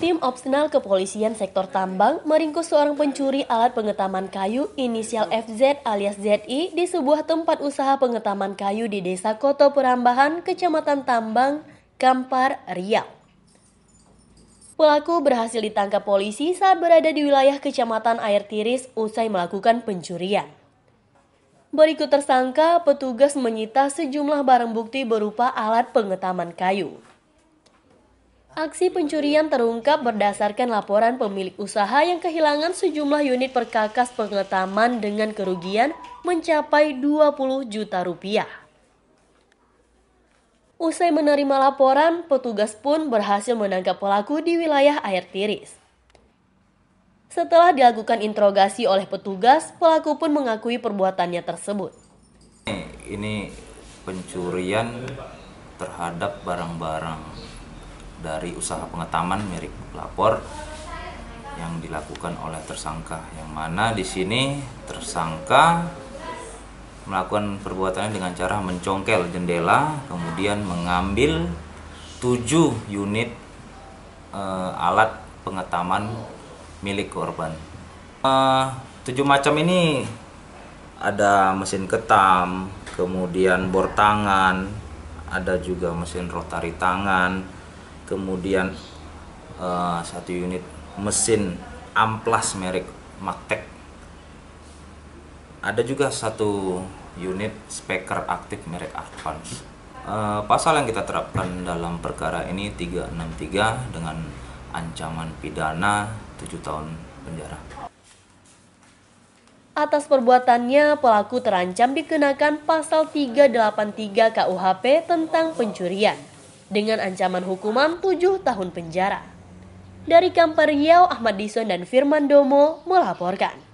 Tim opsional kepolisian sektor tambang meringkus seorang pencuri alat pengetaman kayu inisial FZ alias ZI di sebuah tempat usaha pengetaman kayu di Desa Koto Perambahan, Kecamatan Tambang, Kampar, Riau. Pelaku berhasil ditangkap polisi saat berada di wilayah Kecamatan Air Tiris usai melakukan pencurian. Berikut tersangka, petugas menyita sejumlah barang bukti berupa alat pengetaman kayu. Aksi pencurian terungkap berdasarkan laporan pemilik usaha yang kehilangan sejumlah unit perkakas pengetaman dengan kerugian mencapai 20 juta rupiah. Usai menerima laporan, petugas pun berhasil menangkap pelaku di wilayah air tiris. Setelah dilakukan interogasi oleh petugas, pelaku pun mengakui perbuatannya tersebut. Ini pencurian terhadap barang-barang dari usaha pengetaman milik pelapor yang dilakukan oleh tersangka yang mana di sini tersangka melakukan perbuatannya dengan cara mencongkel jendela kemudian mengambil tujuh unit e, alat pengetaman milik korban e, tujuh macam ini ada mesin ketam kemudian bor tangan ada juga mesin rotari tangan kemudian uh, satu unit mesin amplas merek Magtech ada juga satu unit speaker aktif merek Advance e, pasal yang kita terapkan dalam perkara ini 363 dengan ancaman pidana 7 tahun penjara Atas perbuatannya, pelaku terancam dikenakan pasal 383 KUHP tentang pencurian dengan ancaman hukuman 7 tahun penjara. Dari Kampar Riau, Ahmad Dison dan Firman Domo melaporkan.